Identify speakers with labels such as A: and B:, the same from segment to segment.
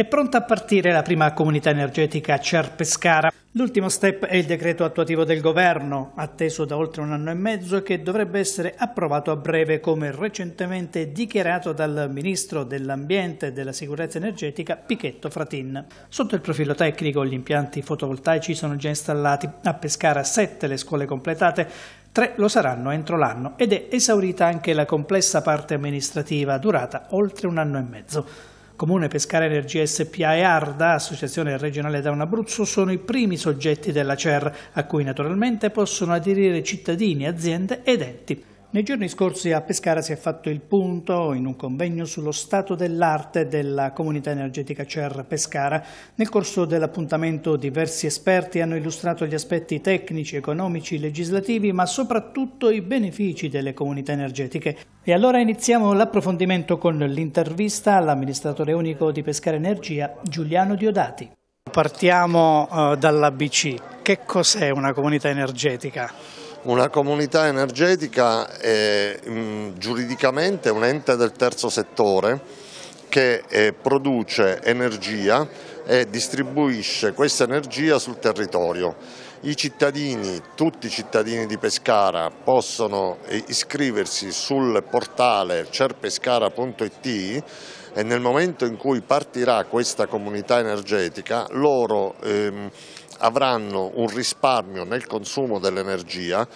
A: È pronta a partire la prima comunità energetica Cer L'ultimo step è il decreto attuativo del governo, atteso da oltre un anno e mezzo che dovrebbe essere approvato a breve, come recentemente dichiarato dal ministro dell'Ambiente e della Sicurezza Energetica Pichetto Fratin. Sotto il profilo tecnico gli impianti fotovoltaici sono già installati, a Pescara sette le scuole completate, Tre lo saranno entro l'anno ed è esaurita anche la complessa parte amministrativa durata oltre un anno e mezzo. Comune Pescara Energia SPA e Arda, Associazione Regionale Down Abruzzo, sono i primi soggetti della CER, a cui naturalmente possono aderire cittadini, aziende ed enti. Nei giorni scorsi a Pescara si è fatto il punto in un convegno sullo stato dell'arte della comunità energetica CER Pescara. Nel corso dell'appuntamento diversi esperti hanno illustrato gli aspetti tecnici, economici, legislativi, ma soprattutto i benefici delle comunità energetiche. E allora iniziamo l'approfondimento con l'intervista all'amministratore unico di Pescara Energia, Giuliano Diodati. Partiamo eh, dall'ABC. Che cos'è una comunità energetica?
B: Una comunità energetica è mm, giuridicamente un ente del terzo settore che eh, produce energia e distribuisce questa energia sul territorio. I cittadini, tutti i cittadini di Pescara possono eh, iscriversi sul portale cerpescara.it e nel momento in cui partirà questa comunità energetica loro ehm, avranno un risparmio nel consumo dell'energia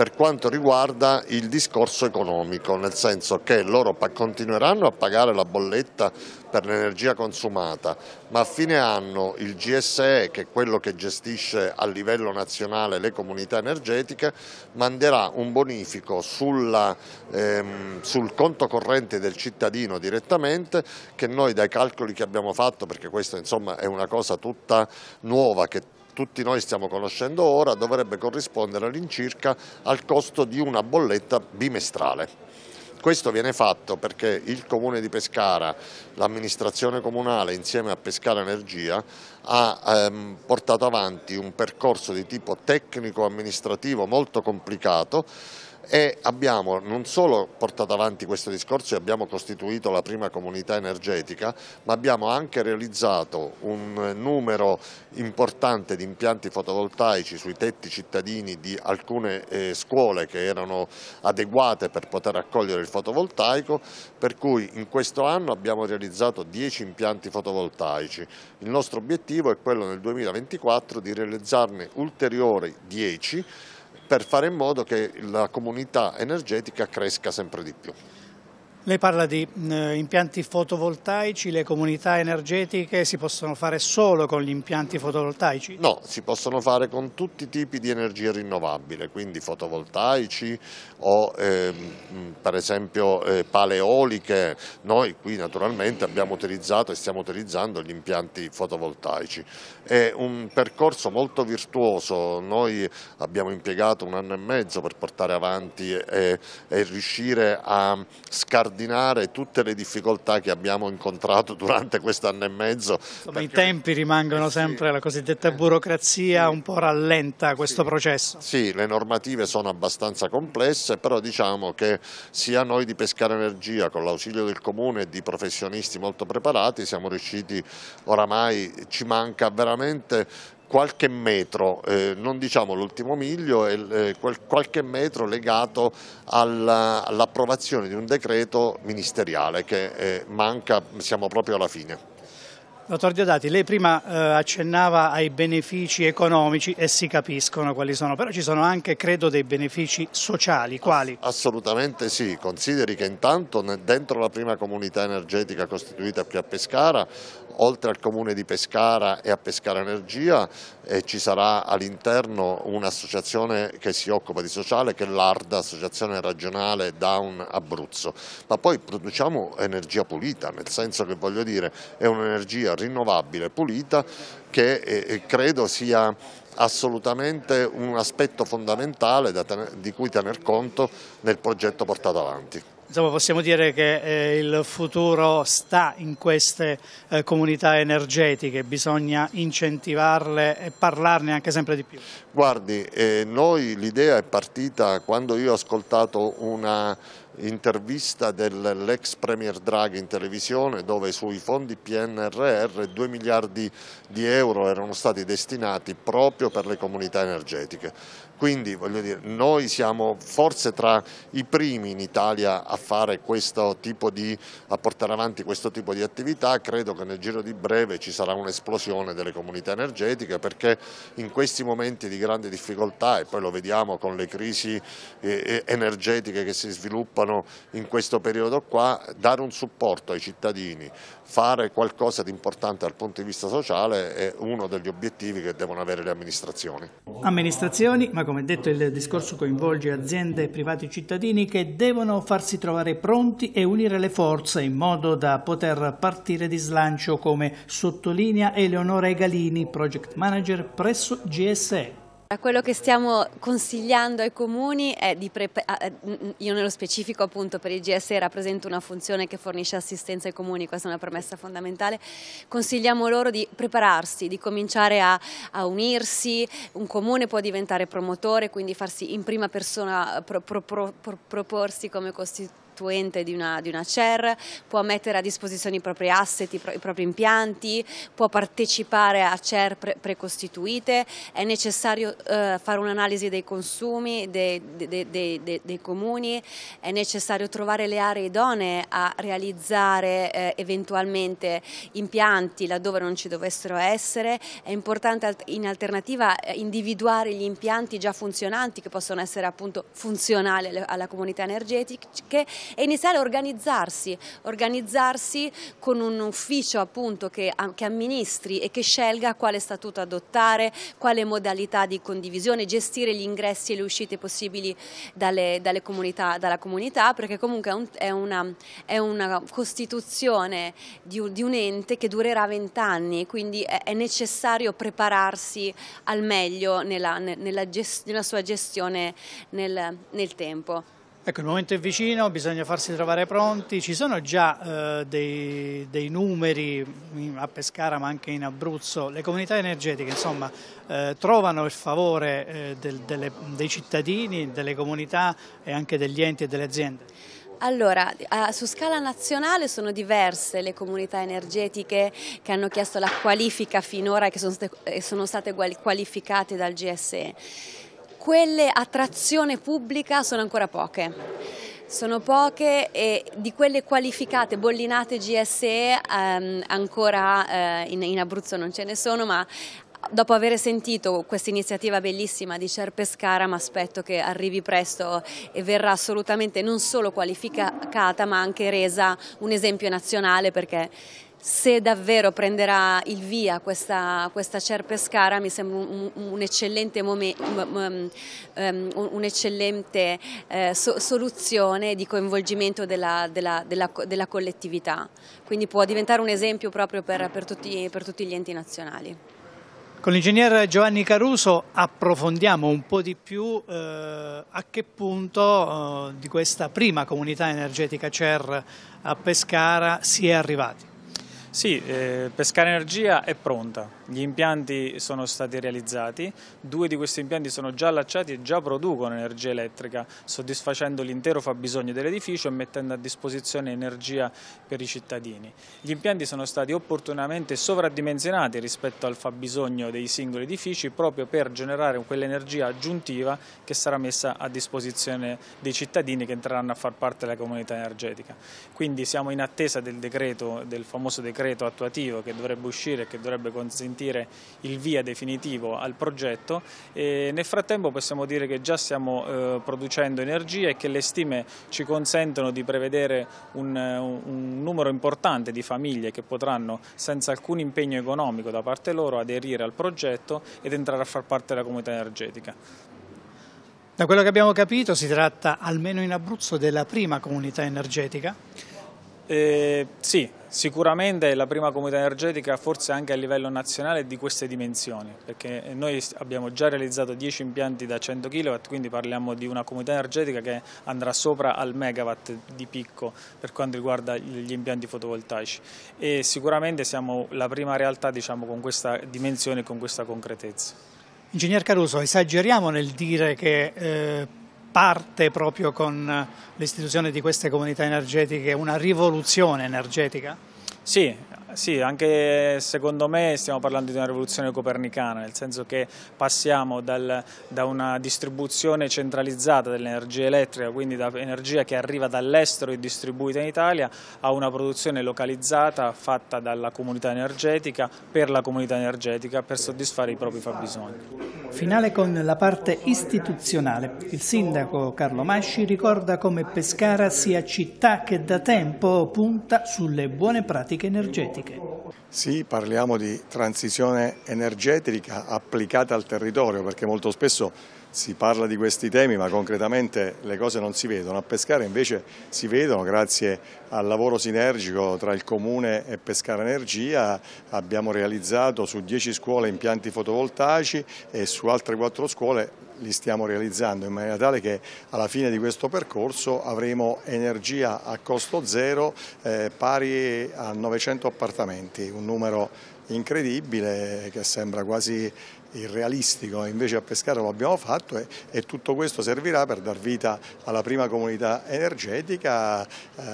B: per quanto riguarda il discorso economico, nel senso che loro continueranno a pagare la bolletta per l'energia consumata, ma a fine anno il GSE, che è quello che gestisce a livello nazionale le comunità energetiche, manderà un bonifico sulla, ehm, sul conto corrente del cittadino direttamente che noi dai calcoli che abbiamo fatto, perché questa insomma è una cosa tutta nuova che tutti noi stiamo conoscendo ora, dovrebbe corrispondere all'incirca al costo di una bolletta bimestrale. Questo viene fatto perché il Comune di Pescara, l'amministrazione comunale insieme a Pescara Energia ha ehm, portato avanti un percorso di tipo tecnico-amministrativo molto complicato e abbiamo non solo portato avanti questo discorso e abbiamo costituito la prima comunità energetica, ma abbiamo anche realizzato un numero importante di impianti fotovoltaici sui tetti cittadini di alcune eh, scuole che erano adeguate per poter accogliere il fotovoltaico, per cui in questo anno abbiamo realizzato 10 impianti fotovoltaici. Il nostro obiettivo è quello nel 2024 di realizzarne ulteriori 10 per fare in modo che la comunità energetica cresca sempre di più.
A: Lei parla di eh, impianti fotovoltaici, le comunità energetiche si possono fare solo con gli impianti fotovoltaici?
B: No, si possono fare con tutti i tipi di energia rinnovabile, quindi fotovoltaici o eh, per esempio eh, pale eoliche. Noi qui naturalmente abbiamo utilizzato e stiamo utilizzando gli impianti fotovoltaici. È un percorso molto virtuoso, noi abbiamo impiegato un anno e mezzo per portare avanti e, e riuscire a scardare scardinare tutte le difficoltà che abbiamo incontrato durante quest'anno e mezzo. Insomma, I tempi rimangono eh, sempre, sì. la cosiddetta burocrazia sì. un po' rallenta questo sì. processo. Sì, le normative sono abbastanza complesse, però diciamo che sia noi di Pescare Energia con l'ausilio del Comune e di professionisti molto preparati siamo riusciti, oramai ci manca veramente qualche metro, eh, non diciamo l'ultimo miglio, eh, qualche metro legato all'approvazione di un decreto ministeriale che eh, manca, siamo proprio alla fine.
A: Dottor Diodati, lei prima eh, accennava ai benefici economici e si capiscono quali sono, però ci sono anche, credo, dei benefici sociali, quali?
B: Assolutamente sì, consideri che intanto dentro la prima comunità energetica costituita qui a Pescara oltre al comune di Pescara e a Pescara Energia eh, ci sarà all'interno un'associazione che si occupa di sociale che è l'ARDA, Associazione Regionale Down Abruzzo, ma poi produciamo energia pulita, nel senso che voglio dire è un'energia rinnovabile, pulita, che eh, eh credo sia assolutamente un aspetto fondamentale da, di cui tener conto nel progetto portato avanti.
A: Insomma, possiamo dire che eh, il futuro sta in queste eh, comunità energetiche, bisogna incentivarle e parlarne anche sempre di più.
B: Guardi, eh, noi l'idea è partita quando io ho ascoltato una intervista dell'ex Premier Draghi in televisione dove sui fondi PNRR 2 miliardi di euro erano stati destinati proprio per le comunità energetiche. Quindi dire, noi siamo forse tra i primi in Italia a, di, a portare avanti questo tipo di attività, credo che nel giro di breve ci sarà un'esplosione delle comunità energetiche perché in questi momenti di grande difficoltà e poi lo vediamo con le crisi eh, eh, energetiche che si sviluppano possono in questo periodo qua dare un supporto ai cittadini, fare qualcosa di importante dal punto di vista sociale è uno degli obiettivi che devono avere le amministrazioni.
A: Amministrazioni, ma come detto il discorso coinvolge aziende privati e cittadini che devono farsi trovare pronti e unire le forze in modo da poter partire di slancio come sottolinea Eleonora Egalini, project manager presso GSE.
C: Quello che stiamo consigliando ai comuni è di preparare, io nello specifico appunto per il GSE rappresento una funzione che fornisce assistenza ai comuni, questa è una promessa fondamentale, consigliamo loro di prepararsi, di cominciare a, a unirsi, un comune può diventare promotore, quindi farsi in prima persona eh, pro, pro, pro, proporsi come costituzione attuente di una, di una CER, può mettere a disposizione i propri asset, i, pro, i propri impianti, può partecipare a CER pre, precostituite, è necessario eh, fare un'analisi dei consumi dei, dei, dei, dei, comuni, è necessario trovare le aree idonee a realizzare eh, eventualmente impianti laddove non ci dovessero essere, è importante in alternativa eh, individuare gli impianti già funzionanti che possono essere appunto funzionali alla comunità energetica e iniziare a organizzarsi, organizzarsi con un ufficio appunto che, che amministri e che scelga quale statuto adottare, quale modalità di condivisione, gestire gli ingressi e le uscite possibili dalle, dalle comunità, dalla comunità, perché comunque è, un, è, una, è una, costituzione di, di, un ente che durerà vent'anni, quindi è, è, necessario prepararsi al meglio nella, nella, gest, nella sua gestione nel, nel tempo.
A: Ecco, il momento è vicino, bisogna farsi trovare pronti, ci sono già eh, dei, dei, numeri a Pescara ma anche in Abruzzo, le comunità energetiche insomma eh, trovano il favore eh, del, delle, dei cittadini, delle comunità e anche degli enti e delle aziende?
C: Allora, su scala nazionale sono diverse le comunità energetiche che hanno chiesto la qualifica finora e che sono state, sono state qualificate dal GSE quelle a trazione pubblica sono ancora poche. Sono poche e di quelle qualificate, bollinate GSE, ehm, ancora eh, in, in Abruzzo non ce ne sono, ma dopo aver sentito questa iniziativa bellissima di Cerpescara mi aspetto che arrivi presto e verrà assolutamente non solo qualificata ma anche resa un esempio nazionale perché se davvero prenderà il via questa, questa Pescara mi sembra un, un eccellente, momento, um, ehm, um, un eccellente eh, so, soluzione di coinvolgimento della, della, della, della, collettività, quindi può diventare un esempio proprio per, per, tutti, per tutti gli enti nazionali.
A: Con l'ingegner Giovanni Caruso approfondiamo un po' di più eh, a che punto eh, di questa prima comunità energetica CER a Pescara si è arrivati. Sì,
D: eh, Pescara Energia è pronta, gli impianti sono stati realizzati, due di questi impianti sono già allacciati e già producono energia elettrica, soddisfacendo l'intero fabbisogno dell'edificio e mettendo a disposizione energia per i cittadini. Gli impianti sono stati opportunamente sovradimensionati rispetto al fabbisogno dei singoli edifici proprio per generare quell'energia aggiuntiva che sarà messa a disposizione dei cittadini che entreranno a far parte della comunità energetica. Quindi siamo in attesa del decreto, del famoso decreto decreto attuativo che dovrebbe uscire e che dovrebbe consentire il via definitivo al progetto e nel frattempo possiamo dire che già stiamo eh, producendo energia e che le stime ci consentono di prevedere un, un numero importante di famiglie che potranno senza alcun impegno economico da parte loro aderire al progetto ed entrare a far parte della comunità energetica.
A: Da quello che abbiamo capito si tratta, almeno in Abruzzo, della prima comunità energetica?
D: Eh, sì, Sicuramente è la prima comunità energetica forse anche a livello nazionale di queste dimensioni, perché noi abbiamo già realizzato 10 impianti da 100 kW, quindi parliamo di una comunità energetica che andrà sopra al megawatt di picco per quanto riguarda gli impianti fotovoltaici e sicuramente siamo la prima realtà diciamo, con questa dimensione e con questa concretezza.
A: Ingegner Caruso, esageriamo nel dire che... Eh parte proprio con eh, l'istituzione di queste comunità energetiche una rivoluzione energetica? Sì, sì,
D: anche secondo me stiamo parlando di una rivoluzione copernicana, nel senso che passiamo dal, da una distribuzione centralizzata dell'energia elettrica, quindi da energia che arriva dall'estero e distribuita in Italia, a una produzione localizzata fatta dalla comunità energetica per la comunità energetica per soddisfare i propri fabbisogni.
A: Finale con la parte istituzionale. Il sindaco Carlo Masci ricorda come Pescara sia città che da tempo punta sulle buone pratiche energetiche.
E: Sì, parliamo di transizione energetica applicata al territorio perché molto spesso si parla di questi temi ma concretamente le cose non si vedono, a Pescara invece si vedono grazie al lavoro sinergico tra il Comune e Pescara Energia abbiamo realizzato su 10 scuole impianti fotovoltaici e su altre 4 scuole li stiamo realizzando in maniera tale che alla fine di questo percorso avremo energia a costo zero eh, pari a 900 appartamenti, un numero incredibile che sembra quasi irrealistico, invece a Pescara lo abbiamo fatto e, e, tutto questo servirà per dar vita alla prima comunità energetica eh,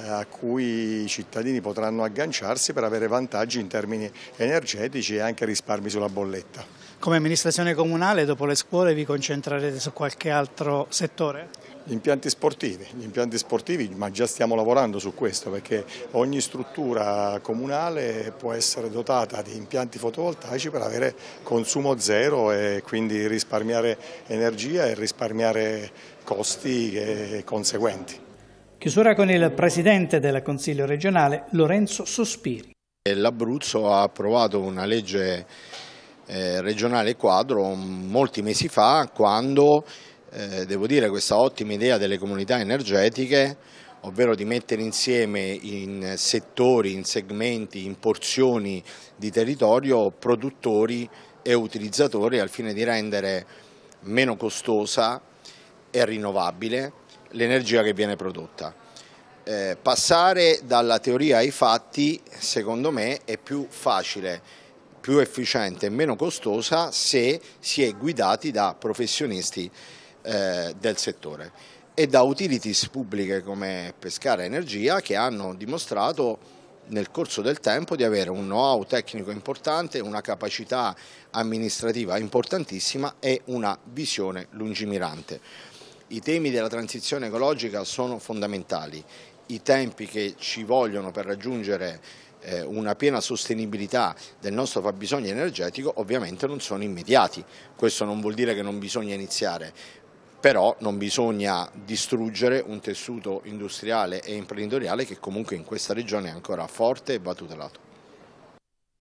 E: a cui i cittadini potranno agganciarsi per avere vantaggi in termini energetici e anche risparmi sulla bolletta.
A: Come amministrazione comunale, dopo le scuole, vi concentrerete su qualche altro settore?
E: Gli impianti sportivi, gli impianti sportivi, ma già stiamo lavorando su questo perché ogni struttura comunale può essere dotata di impianti fotovoltaici per avere consumo zero e quindi risparmiare energia e risparmiare costi conseguenti.
A: Chiusura con il Presidente del Consiglio regionale Lorenzo Sospiri.
E: L'Abruzzo
F: ha approvato una legge eh, regionale quadro molti mesi fa quando, eh, devo dire, questa ottima idea delle comunità energetiche, ovvero di mettere insieme in settori, in segmenti, in porzioni di territorio produttori e utilizzatori al fine di rendere meno costosa e rinnovabile l'energia che viene prodotta. Eh, passare dalla teoria ai fatti, secondo me, è più facile più efficiente e meno costosa se si è guidati da professionisti eh, del settore e da utilities pubbliche come Pescara Energia che hanno dimostrato nel corso del tempo di avere un know-how tecnico importante, una capacità amministrativa importantissima e una visione lungimirante. I temi della transizione ecologica sono fondamentali, i tempi che ci vogliono per raggiungere eh, una piena sostenibilità del nostro fabbisogno energetico ovviamente non sono immediati, questo non vuol dire che non bisogna iniziare, però non bisogna distruggere un tessuto industriale e imprenditoriale che comunque in questa regione è ancora forte e va tutelato.